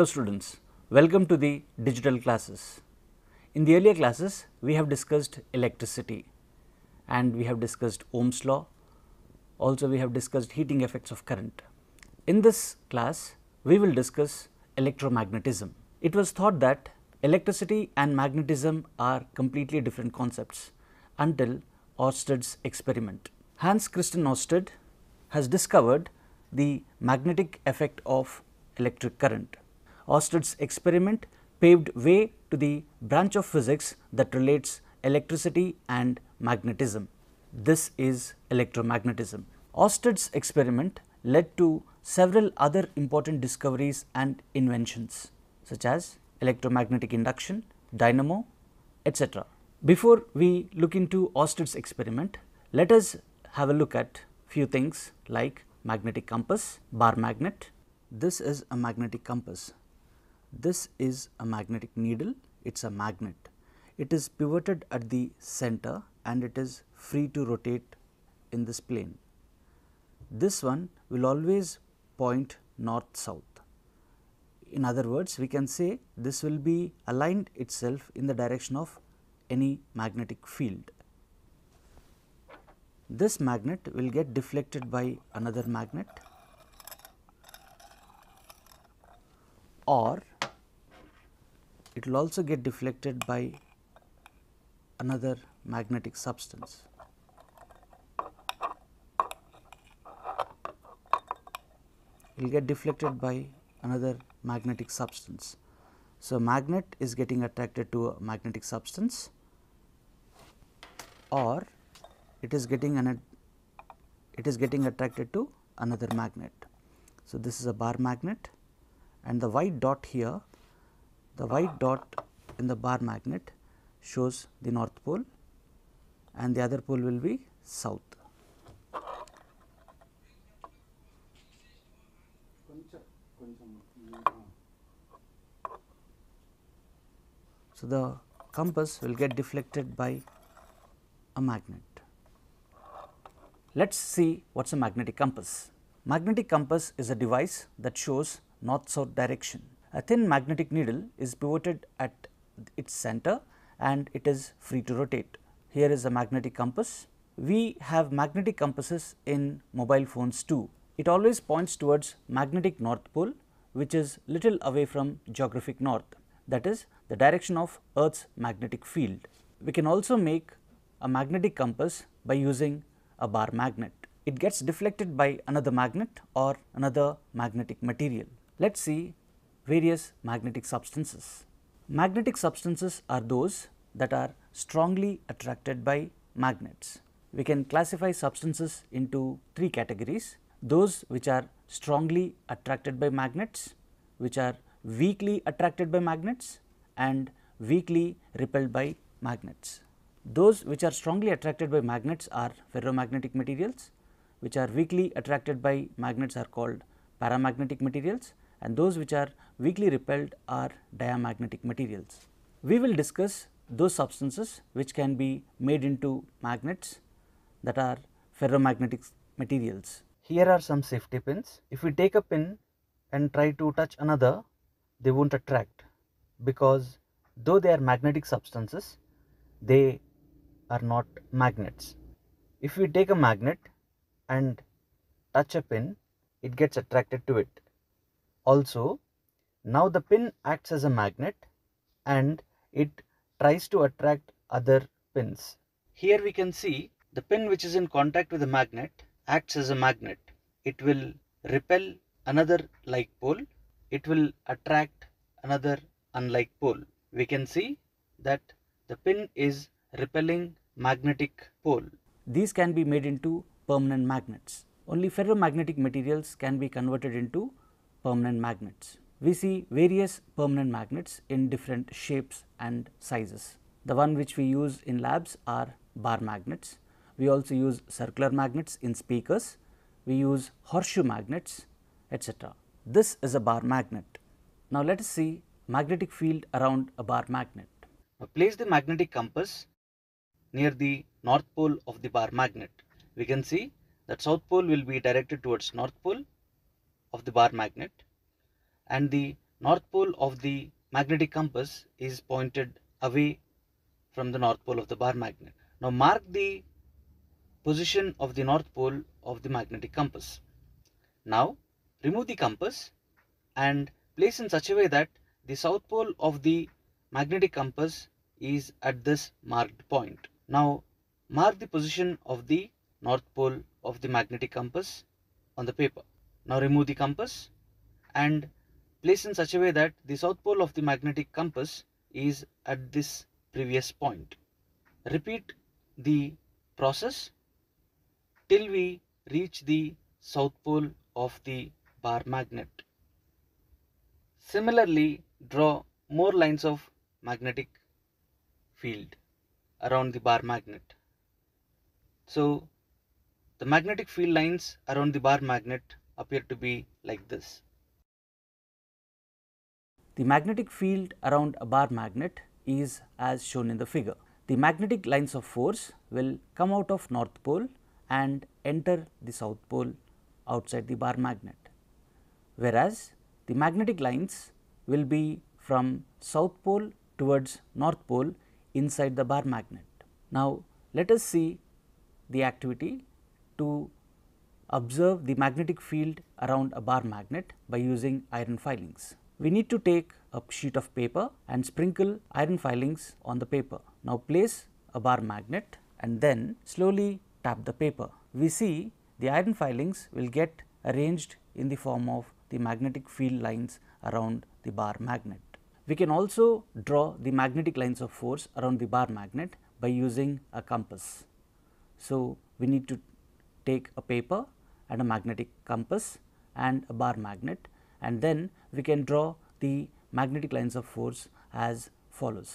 Hello students, welcome to the digital classes. In the earlier classes, we have discussed electricity and we have discussed Ohm's law, also we have discussed heating effects of current. In this class, we will discuss electromagnetism. It was thought that electricity and magnetism are completely different concepts until Oersted's experiment. Hans Christian Oersted has discovered the magnetic effect of electric current. Ostrad's experiment paved way to the branch of physics that relates electricity and magnetism. This is electromagnetism. Ostrad's experiment led to several other important discoveries and inventions such as electromagnetic induction, dynamo, etc. Before we look into Ostrad's experiment, let us have a look at few things like magnetic compass, bar magnet. This is a magnetic compass this is a magnetic needle, it is a magnet. It is pivoted at the center and it is free to rotate in this plane. This one will always point north south. In other words, we can say this will be aligned itself in the direction of any magnetic field. This magnet will get deflected by another magnet or it will also get deflected by another magnetic substance. It will get deflected by another magnetic substance. So, magnet is getting attracted to a magnetic substance or it is getting an it is getting attracted to another magnet. So, this is a bar magnet and the white dot here the white dot in the bar magnet shows the north pole and the other pole will be south. So, the compass will get deflected by a magnet. Let us see what is a magnetic compass. Magnetic compass is a device that shows north south direction. A thin magnetic needle is pivoted at its center and it is free to rotate. Here is a magnetic compass. We have magnetic compasses in mobile phones too. It always points towards magnetic north pole which is little away from geographic north that is the direction of earth's magnetic field. We can also make a magnetic compass by using a bar magnet. It gets deflected by another magnet or another magnetic material. Let us see various magnetic substances. Magnetic substances are those that are strongly attracted by magnets. We can classify substances into three categories, those which are strongly attracted by magnets, which are weakly attracted by magnets and weakly repelled by magnets. Those which are strongly attracted by magnets are ferromagnetic materials, which are weakly attracted by magnets are called paramagnetic materials and those which are weakly repelled are diamagnetic materials. We will discuss those substances which can be made into magnets that are ferromagnetic materials. Here are some safety pins. If we take a pin and try to touch another, they won't attract because though they are magnetic substances, they are not magnets. If we take a magnet and touch a pin, it gets attracted to it. Also, now the pin acts as a magnet and it tries to attract other pins. Here we can see the pin which is in contact with the magnet acts as a magnet. It will repel another like pole. It will attract another unlike pole. We can see that the pin is repelling magnetic pole. These can be made into permanent magnets. Only ferromagnetic materials can be converted into permanent magnets. We see various permanent magnets in different shapes and sizes. The one which we use in labs are bar magnets. We also use circular magnets in speakers. We use horseshoe magnets etc. This is a bar magnet. Now, let us see magnetic field around a bar magnet. place the magnetic compass near the north pole of the bar magnet. We can see that south pole will be directed towards north pole of the bar magnet and the north pole of the magnetic compass is pointed away from the north pole of the bar magnet. Now mark the position of the north pole of the magnetic compass. Now remove the compass and place in such a way that the south pole of the magnetic compass is at this marked point. Now mark the position of the north pole of the magnetic compass on the paper. Now remove the compass and place in such a way that the south pole of the magnetic compass is at this previous point. Repeat the process till we reach the south pole of the bar magnet. Similarly, draw more lines of magnetic field around the bar magnet. So, the magnetic field lines around the bar magnet appear to be like this. The magnetic field around a bar magnet is as shown in the figure. The magnetic lines of force will come out of north pole and enter the south pole outside the bar magnet, whereas the magnetic lines will be from south pole towards north pole inside the bar magnet. Now, let us see the activity to observe the magnetic field around a bar magnet by using iron filings. We need to take a sheet of paper and sprinkle iron filings on the paper. Now, place a bar magnet and then slowly tap the paper. We see the iron filings will get arranged in the form of the magnetic field lines around the bar magnet. We can also draw the magnetic lines of force around the bar magnet by using a compass. So, we need to take a paper and a magnetic compass and a bar magnet and then we can draw the magnetic lines of force as follows.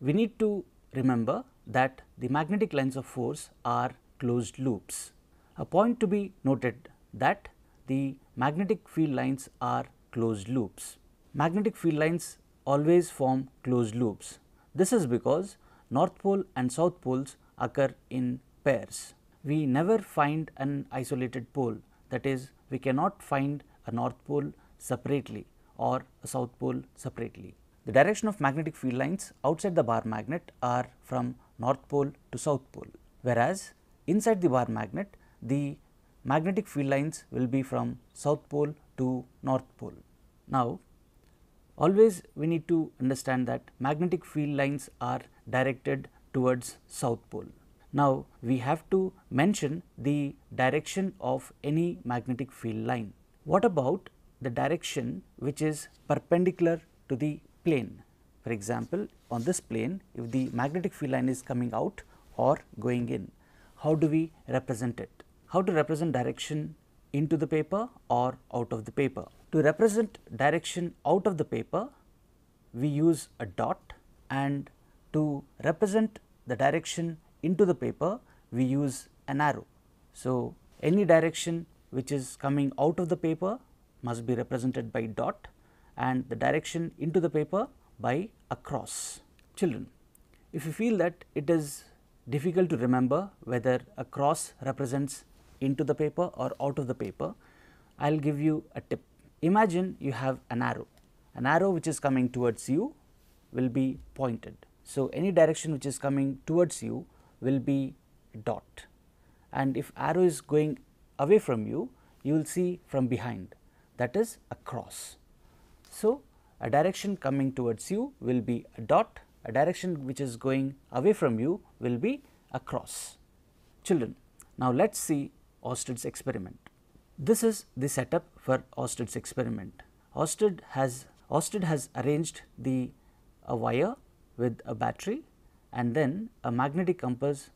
We need to remember that the magnetic lines of force are closed loops. A point to be noted that the magnetic field lines are closed loops. Magnetic field lines always form closed loops. This is because north pole and south poles occur in pairs we never find an isolated pole that is we cannot find a north pole separately or a south pole separately. The direction of magnetic field lines outside the bar magnet are from north pole to south pole, whereas inside the bar magnet the magnetic field lines will be from south pole to north pole. Now, always we need to understand that magnetic field lines are directed towards south pole. Now, we have to mention the direction of any magnetic field line. What about the direction which is perpendicular to the plane? For example, on this plane if the magnetic field line is coming out or going in, how do we represent it? How to represent direction into the paper or out of the paper? To represent direction out of the paper, we use a dot and to represent the direction into the paper we use an arrow. So, any direction which is coming out of the paper must be represented by dot and the direction into the paper by a cross. Children, if you feel that it is difficult to remember whether a cross represents into the paper or out of the paper, I will give you a tip. Imagine you have an arrow, an arrow which is coming towards you will be pointed. So, any direction which is coming towards you will be dot and if arrow is going away from you, you will see from behind that is across. So, a direction coming towards you will be a dot, a direction which is going away from you will be across. Children, now let us see Ostad's experiment. This is the setup for Ostad's experiment. Ostad has, Osted has arranged the a wire with a battery and then a magnetic compass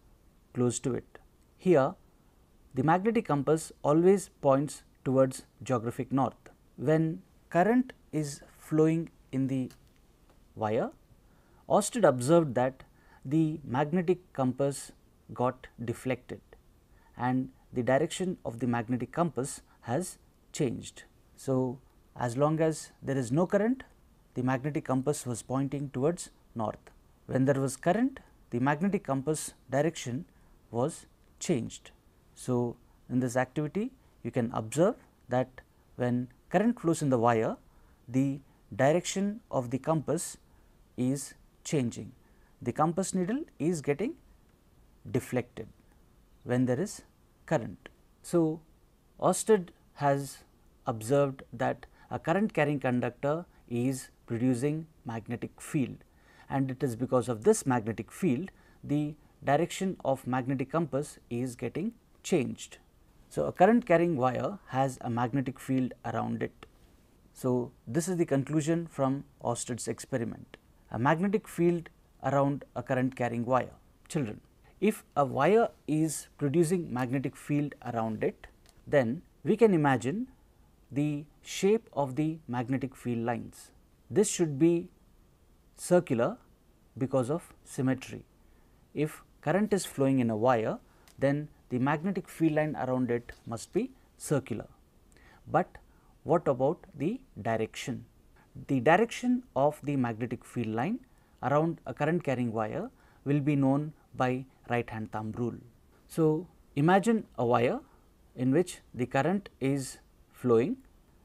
close to it. Here the magnetic compass always points towards geographic north. When current is flowing in the wire, Oersted observed that the magnetic compass got deflected and the direction of the magnetic compass has changed. So, as long as there is no current, the magnetic compass was pointing towards north. When there was current, the magnetic compass direction was changed. So, in this activity you can observe that when current flows in the wire, the direction of the compass is changing. The compass needle is getting deflected when there is current. So, Oersted has observed that a current carrying conductor is producing magnetic field and it is because of this magnetic field the direction of magnetic compass is getting changed. So, a current carrying wire has a magnetic field around it. So, this is the conclusion from Oersted's experiment. A magnetic field around a current carrying wire. Children, if a wire is producing magnetic field around it, then we can imagine the shape of the magnetic field lines. This should be circular because of symmetry. If current is flowing in a wire, then the magnetic field line around it must be circular. But what about the direction? The direction of the magnetic field line around a current carrying wire will be known by right hand thumb rule. So, imagine a wire in which the current is flowing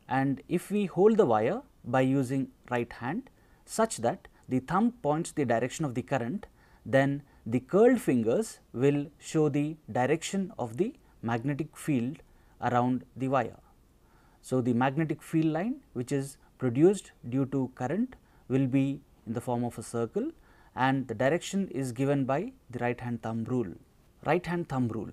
and if we hold the wire by using right hand such that the thumb points the direction of the current, then the curled fingers will show the direction of the magnetic field around the wire. So, the magnetic field line which is produced due to current will be in the form of a circle and the direction is given by the right hand thumb rule. Right hand thumb rule.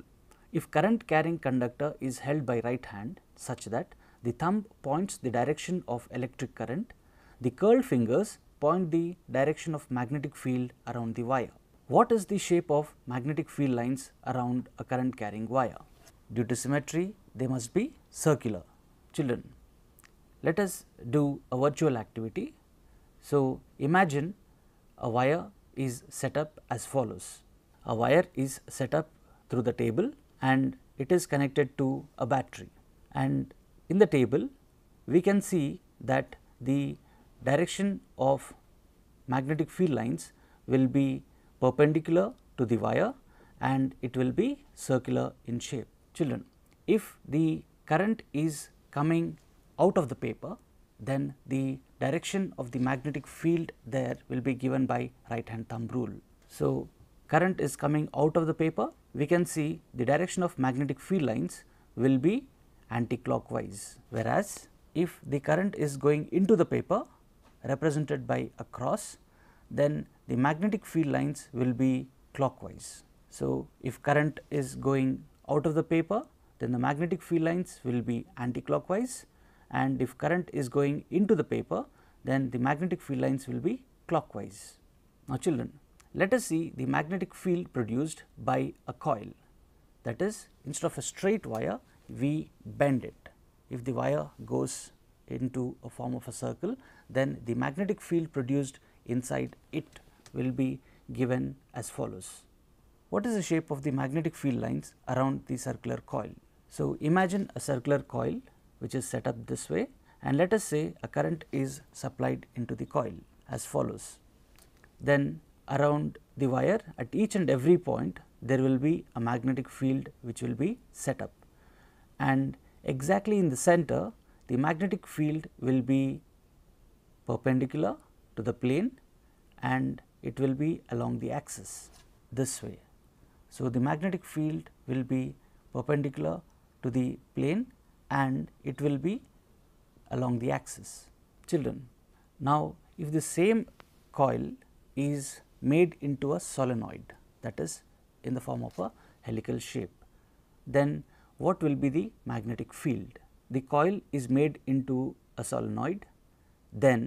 If current carrying conductor is held by right hand such that the thumb points the direction of electric current, the curled fingers point the direction of magnetic field around the wire. What is the shape of magnetic field lines around a current carrying wire? Due to symmetry, they must be circular. Children, let us do a virtual activity. So, imagine a wire is set up as follows. A wire is set up through the table and it is connected to a battery and in the table we can see that the direction of magnetic field lines will be perpendicular to the wire and it will be circular in shape. Children, if the current is coming out of the paper, then the direction of the magnetic field there will be given by right hand thumb rule. So, current is coming out of the paper, we can see the direction of magnetic field lines will be anticlockwise, whereas if the current is going into the paper, represented by a cross, then the magnetic field lines will be clockwise. So, if current is going out of the paper, then the magnetic field lines will be anticlockwise and if current is going into the paper, then the magnetic field lines will be clockwise. Now, children, let us see the magnetic field produced by a coil that is instead of a straight wire, we bend it if the wire goes into a form of a circle, then the magnetic field produced inside it will be given as follows. What is the shape of the magnetic field lines around the circular coil? So, imagine a circular coil which is set up this way and let us say a current is supplied into the coil as follows. Then around the wire at each and every point there will be a magnetic field which will be set up and exactly in the center the magnetic field will be perpendicular to the plane and it will be along the axis this way. So, the magnetic field will be perpendicular to the plane and it will be along the axis. Children, now if the same coil is made into a solenoid that is in the form of a helical shape, then what will be the magnetic field? the coil is made into a solenoid, then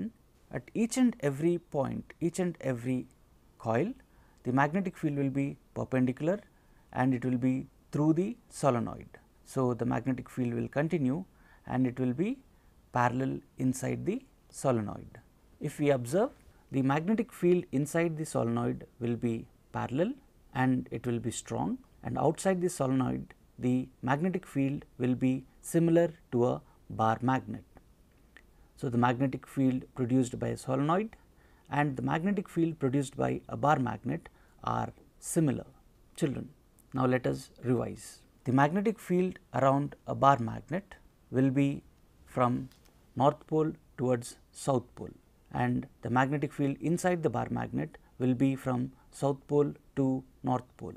at each and every point, each and every coil, the magnetic field will be perpendicular and it will be through the solenoid. So, the magnetic field will continue and it will be parallel inside the solenoid. If we observe the magnetic field inside the solenoid will be parallel and it will be strong and outside the solenoid the magnetic field will be similar to a bar magnet. So, the magnetic field produced by a solenoid and the magnetic field produced by a bar magnet are similar children. Now, let us revise. The magnetic field around a bar magnet will be from north pole towards south pole and the magnetic field inside the bar magnet will be from south pole to north pole.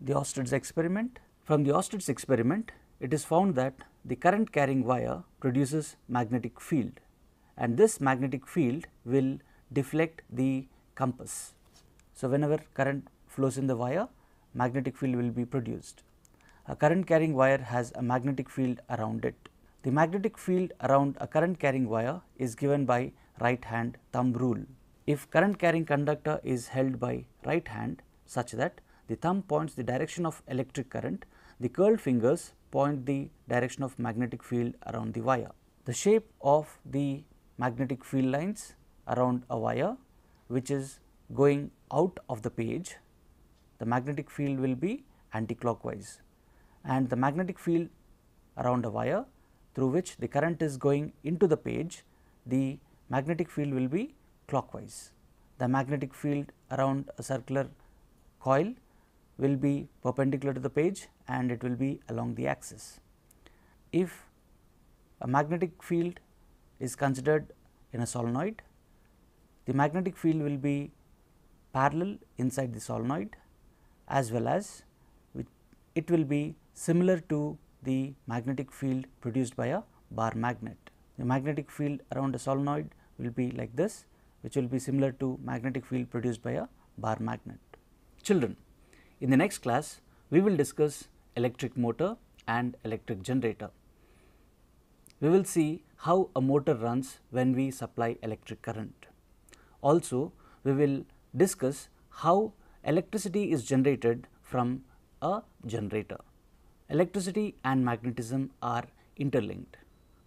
The Ostrich experiment. From the Ostrich experiment, it is found that the current carrying wire produces magnetic field and this magnetic field will deflect the compass. So, whenever current flows in the wire magnetic field will be produced. A current carrying wire has a magnetic field around it. The magnetic field around a current carrying wire is given by right hand thumb rule. If current carrying conductor is held by right hand such that the thumb points the direction of electric current, the curled fingers point the direction of magnetic field around the wire. The shape of the magnetic field lines around a wire which is going out of the page, the magnetic field will be anticlockwise and the magnetic field around a wire through which the current is going into the page, the magnetic field will be clockwise. The magnetic field around a circular coil will be perpendicular to the page and it will be along the axis. If a magnetic field is considered in a solenoid, the magnetic field will be parallel inside the solenoid as well as it will be similar to the magnetic field produced by a bar magnet. The magnetic field around a solenoid will be like this which will be similar to magnetic field produced by a bar magnet. Children, in the next class we will discuss electric motor and electric generator. We will see how a motor runs when we supply electric current. Also, we will discuss how electricity is generated from a generator. Electricity and magnetism are interlinked.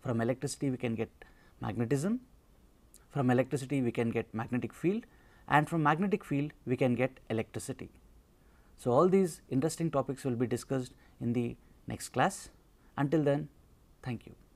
From electricity we can get magnetism, from electricity we can get magnetic field and from magnetic field we can get electricity. So, all these interesting topics will be discussed in the next class. Until then, thank you.